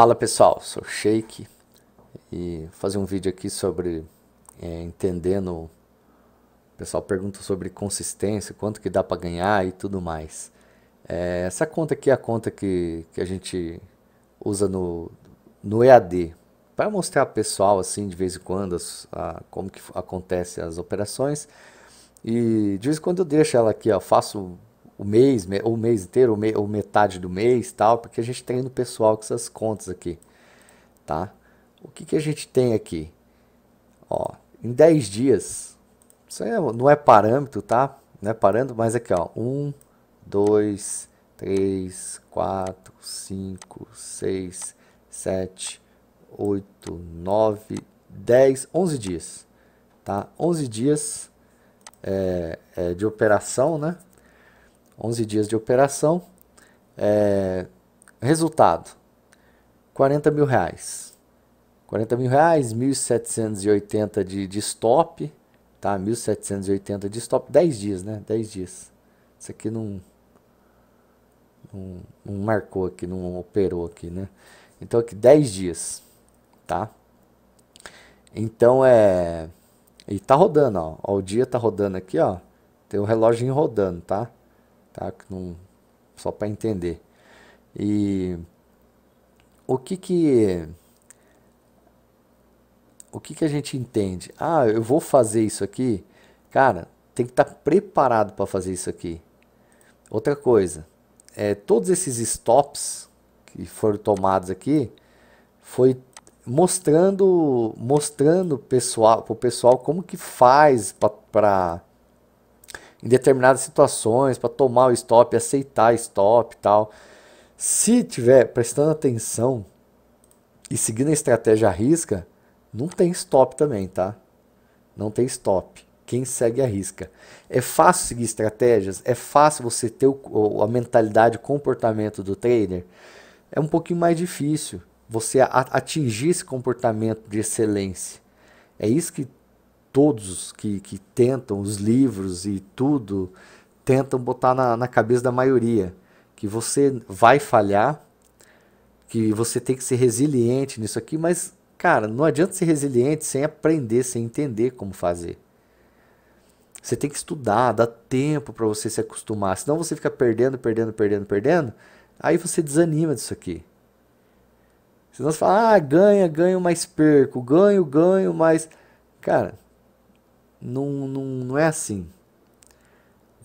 Fala pessoal, sou Shake e vou fazer um vídeo aqui sobre é, entendendo. O pessoal pergunta sobre consistência, quanto que dá para ganhar e tudo mais. É, essa conta aqui é a conta que, que a gente usa no, no EAD para mostrar ao pessoal assim de vez em quando as, a, como que acontece as operações. E de vez em quando eu deixo ela aqui, ó, faço o mês, ou o mês inteiro, ou, me, ou metade do mês, tal, porque a gente tem no pessoal com essas contas aqui, tá? O que, que a gente tem aqui? Ó, em 10 dias, isso é, não é parâmetro, tá? Não é parando mas aqui, ó, 1, 2, 3, 4, 5, 6, 7, 8, 9, 10, 11 dias, tá? 11 dias é, é, de operação, né? 11 dias de operação. É, resultado: 40 mil reais. 40 mil reais, 1.780 de, de stop, tá? 1.780 de stop, 10 dias, né? 10 dias. Isso aqui não, não, não marcou aqui, não operou aqui, né? Então aqui 10 dias, tá? Então é. E tá rodando, ó. ó. O dia tá rodando aqui, ó. Tem o um reloginho rodando, tá? tá? Não, só para entender. E o que que o que que a gente entende? Ah, eu vou fazer isso aqui, cara. Tem que estar tá preparado para fazer isso aqui. Outra coisa, é, todos esses stops que foram tomados aqui foi mostrando mostrando pessoal para o pessoal como que faz para em determinadas situações para tomar o stop, aceitar stop e tal. Se tiver prestando atenção e seguindo a estratégia à risca, não tem stop também, tá? Não tem stop. Quem segue a risca. É fácil seguir estratégias? É fácil você ter o, a mentalidade, o comportamento do trader? É um pouquinho mais difícil você atingir esse comportamento de excelência. É isso que todos que, que tentam, os livros e tudo, tentam botar na, na cabeça da maioria que você vai falhar, que você tem que ser resiliente nisso aqui, mas, cara, não adianta ser resiliente sem aprender, sem entender como fazer. Você tem que estudar, dá tempo para você se acostumar, senão você fica perdendo, perdendo, perdendo, perdendo, aí você desanima disso aqui. Senão você fala, ah, ganha, ganho, mas perco, ganho, ganho, mas. Cara, não, não, não é assim.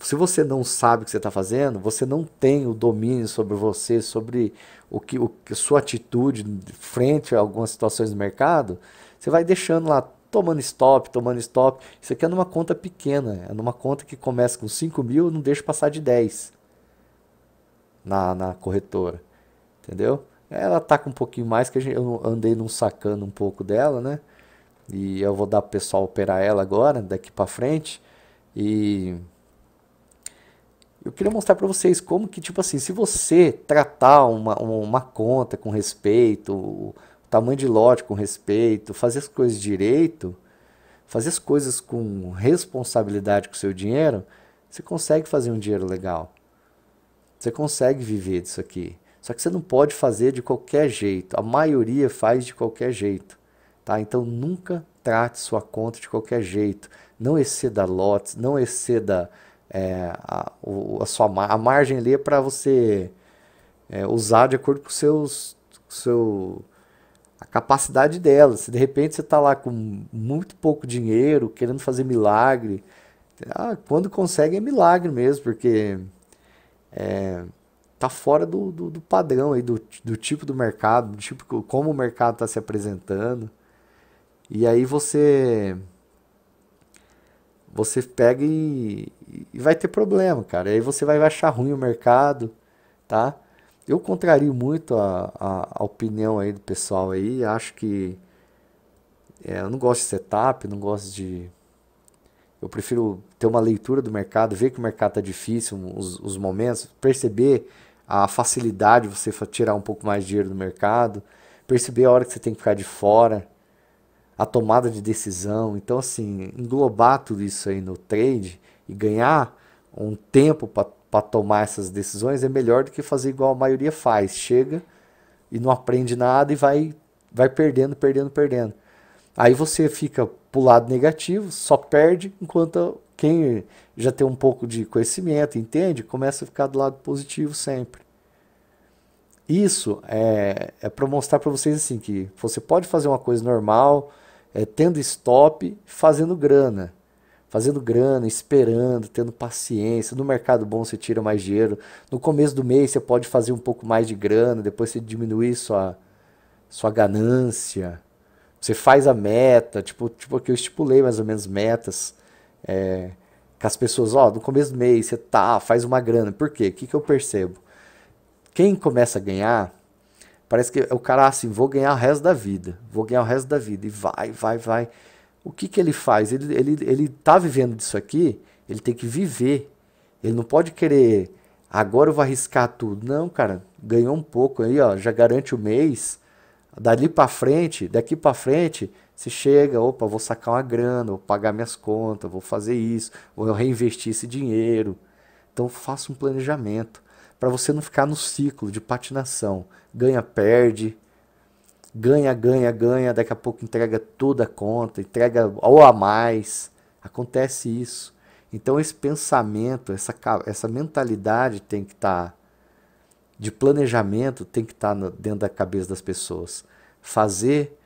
Se você não sabe o que você está fazendo, você não tem o domínio sobre você, sobre o que, o, sua atitude frente a algumas situações do mercado, você vai deixando lá, tomando stop, tomando stop. Isso aqui é numa conta pequena, é numa conta que começa com 5 mil, não deixa passar de 10 na, na corretora, entendeu? Ela tá com um pouquinho mais, que eu andei num sacando um pouco dela, né? e eu vou dar para o pessoal operar ela agora, daqui para frente. E eu queria mostrar para vocês como que, tipo assim, se você tratar uma, uma conta com respeito, o tamanho de lote com respeito, fazer as coisas direito, fazer as coisas com responsabilidade com o seu dinheiro, você consegue fazer um dinheiro legal. Você consegue viver disso aqui. Só que você não pode fazer de qualquer jeito. A maioria faz de qualquer jeito. Tá? Então nunca trate sua conta de qualquer jeito. Não exceda lotes, não exceda é, a, a, sua a margem ali é para você é, usar de acordo com seus seu a capacidade dela. Se de repente você está lá com muito pouco dinheiro, querendo fazer milagre, ah, quando consegue é milagre mesmo, porque é, tá fora do, do, do padrão aí do, do tipo do mercado, do tipo como o mercado está se apresentando. E aí você você pega e, e, vai ter problema, cara. Aí você vai achar ruim o mercado, tá? Eu contrario muito a, a, a opinião aí do pessoal aí. Acho que é, eu não gosto de setup, não gosto de. Eu prefiro ter uma leitura do mercado, ver que o mercado tá difícil, os, os momentos, perceber a facilidade de você tirar um pouco mais de dinheiro do mercado, perceber a hora que você tem que ficar de fora a tomada de decisão. Então, assim, englobar tudo isso aí no trade e ganhar um tempo para tomar essas decisões é melhor do que fazer igual a maioria faz. Chega e não aprende nada e vai, vai perdendo, perdendo, perdendo. Aí você fica pro lado negativo, só perde, enquanto quem já tem um pouco de conhecimento, entende, começa a ficar do lado positivo sempre. Isso é, é para mostrar para vocês assim que você pode fazer uma coisa normal, é, tendo stop, fazendo grana. Fazendo grana, esperando, tendo paciência. No mercado bom você tira mais dinheiro. No começo do mês você pode fazer um pouco mais de grana, depois você diminui sua, sua ganância. Você faz a meta, tipo, tipo que eu estipulei mais ou menos metas. É, com as pessoas, ó, no começo do mês você tá, faz uma grana. Por quê? O que, que eu percebo? Quem começa a ganhar Parece que o cara assim, vou ganhar o resto da vida, vou ganhar o resto da vida. E vai, vai, vai. O que, que ele faz? Ele, ele, ele tá vivendo disso aqui, ele tem que viver. Ele não pode querer, agora eu vou arriscar tudo. Não, cara, ganhou um pouco aí, ó, já garante o mês. Dali para frente, daqui para frente, se chega, opa, vou sacar uma grana, vou pagar minhas contas, vou fazer isso, vou reinvestir esse dinheiro. Então faça um planejamento para você não ficar no ciclo de patinação, ganha, perde, ganha, ganha, ganha, daqui a pouco entrega toda a conta, entrega ou a mais. Acontece isso. Então esse pensamento, essa, essa mentalidade tem que estar tá, de planejamento tem que estar tá dentro da cabeça das pessoas. Fazer,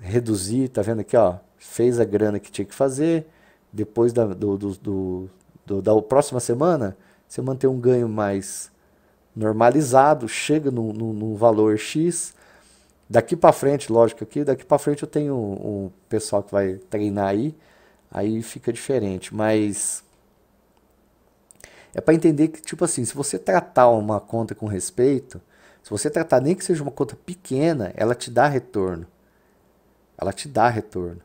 reduzir, tá vendo aqui, ó, fez a grana que tinha que fazer, depois da, do, do, do, do da próxima semana você manter um ganho mais normalizado, chega num, num, num valor X. Daqui para frente, lógico que daqui para frente eu tenho um, um pessoal que vai treinar aí, aí fica diferente, mas é para entender que tipo assim, se você tratar uma conta com respeito, se você tratar nem que seja uma conta pequena, ela te dá retorno. Ela te dá retorno.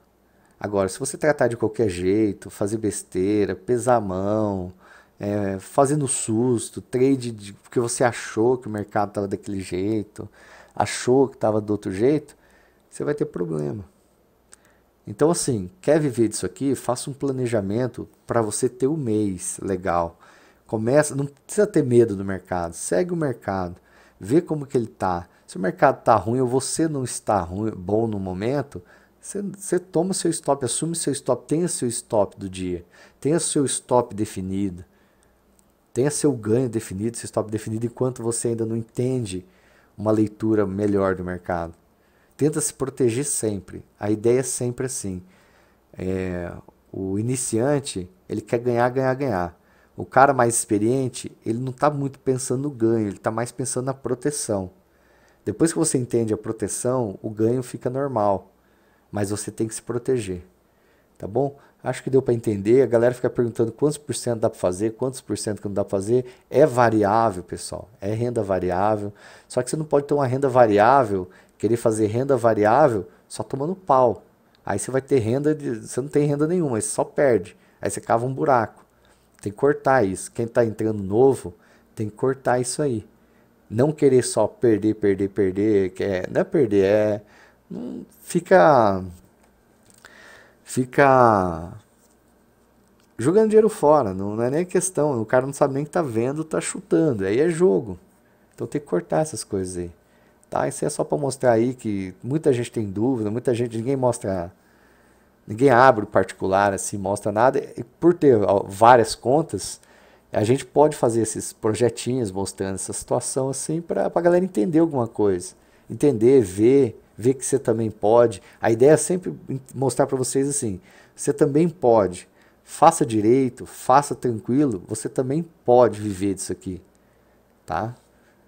Agora, se você tratar de qualquer jeito, fazer besteira, pesar a mão, é, fazendo susto, trade de, porque você achou que o mercado estava daquele jeito, achou que estava do outro jeito, você vai ter problema. Então, assim, quer viver disso aqui? Faça um planejamento para você ter um mês legal. Começa, não precisa ter medo do mercado. Segue o mercado, vê como que ele está Se o mercado está ruim ou você não está ruim, bom no momento, você, você toma seu stop, assume seu stop, tenha seu stop do dia, tenha seu stop definido tenha seu ganho definido, seu stop definido, enquanto você ainda não entende uma leitura melhor do mercado. Tenta se proteger sempre. A ideia é sempre assim. É, o iniciante, ele quer ganhar, ganhar, ganhar. O cara mais experiente, ele não está muito pensando no ganho, ele está mais pensando na proteção. Depois que você entende a proteção, o ganho fica normal, mas você tem que se proteger, tá bom? Acho que deu para entender. A galera fica perguntando quantos por cento dá para fazer, quantos por cento que não dá para fazer. É variável, pessoal. É renda variável. Só que você não pode ter uma renda variável, querer fazer renda variável só tomando pau. Aí você vai ter renda, de, você não tem renda nenhuma, você só perde. Aí você cava um buraco. Tem que cortar isso. Quem está entrando novo tem que cortar isso aí. Não querer só perder, perder, perder. Que é, não é perder, é. Não fica fica jogando dinheiro fora, não, não, é nem questão, o cara não sabe nem que tá vendo, tá chutando, aí é jogo. Então tem que cortar essas coisas aí. Tá, isso é só para mostrar aí que muita gente tem dúvida, muita gente, ninguém mostra, ninguém abre o particular assim, mostra nada. E por ter várias contas, a gente pode fazer esses projetinhos mostrando essa situação assim para a galera entender alguma coisa entender, ver, ver que você também pode. A ideia é sempre mostrar para vocês assim: você também pode. Faça direito, faça tranquilo, você também pode viver disso aqui, tá?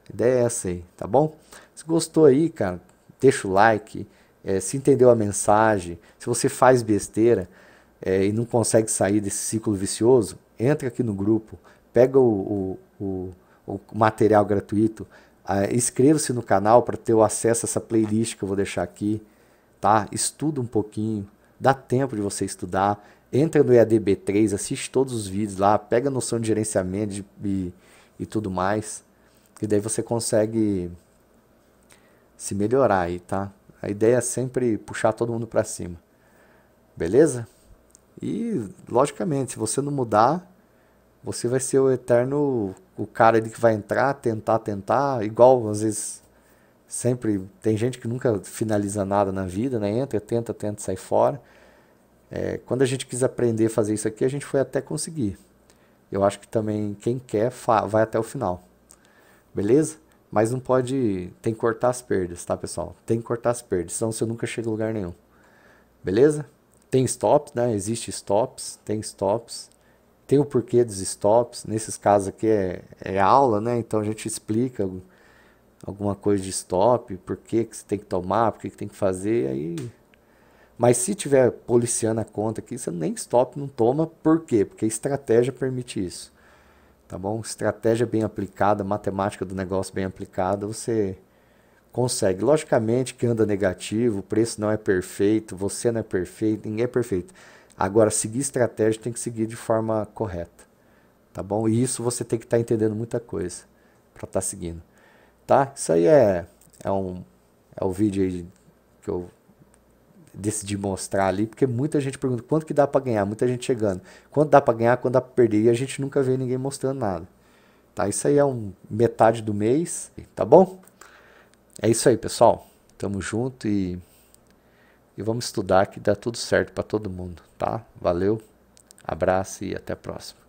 A ideia é essa aí, tá bom? Se gostou aí, cara, deixa o like. É, se entendeu a mensagem, se você faz besteira é, e não consegue sair desse ciclo vicioso, entra aqui no grupo, pega o, o, o, o material gratuito, ah, inscreva-se no canal para ter o acesso a essa playlist que eu vou deixar aqui. Tá? Estuda um pouquinho, dá tempo de você estudar. Entra no EADB3, assiste todos os vídeos lá, pega a noção de gerenciamento e, e tudo mais. E daí você consegue se melhorar aí, tá? A ideia é sempre puxar todo mundo para cima. Beleza? E, logicamente, se você não mudar, você vai ser o eterno, o cara ele que vai entrar, tentar, tentar, igual às vezes sempre tem gente que nunca finaliza nada na vida, né? Entra, tenta, tenta, sai fora. É, quando a gente quis aprender a fazer isso aqui, a gente foi até conseguir. Eu acho que também quem quer vai até o final. Beleza? Mas não pode. Tem que cortar as perdas, tá, pessoal? Tem que cortar as perdas, senão você nunca chega a lugar nenhum. Beleza? Tem stops, né? Existe stops, tem stops tem o porquê dos stops. Nesses casos aqui é, é aula, né? Então a gente explica alguma coisa de stop, por que, que você tem que tomar, por que, que tem que fazer, aí. Mas se tiver policiando a conta aqui, você nem stop não toma, por quê? Porque a estratégia permite isso. Tá bom? Estratégia bem aplicada, matemática do negócio bem aplicada, você consegue. Logicamente que anda negativo, o preço não é perfeito, você não é perfeito, ninguém é perfeito. Agora, seguir estratégia tem que seguir de forma correta, tá bom? E isso você tem que estar tá entendendo muita coisa para estar tá seguindo, tá? Isso aí é, é, um, é o vídeo aí que eu decidi mostrar ali, porque muita gente pergunta quanto que dá para ganhar, muita gente chegando, quanto dá para ganhar, quanto dá para perder, e a gente nunca vê ninguém mostrando nada. Tá, isso aí é um metade do mês, tá bom? É isso aí, pessoal. Tamo junto e e vamos estudar que dá tudo certo para todo mundo, tá? Valeu, abraço e até a próxima.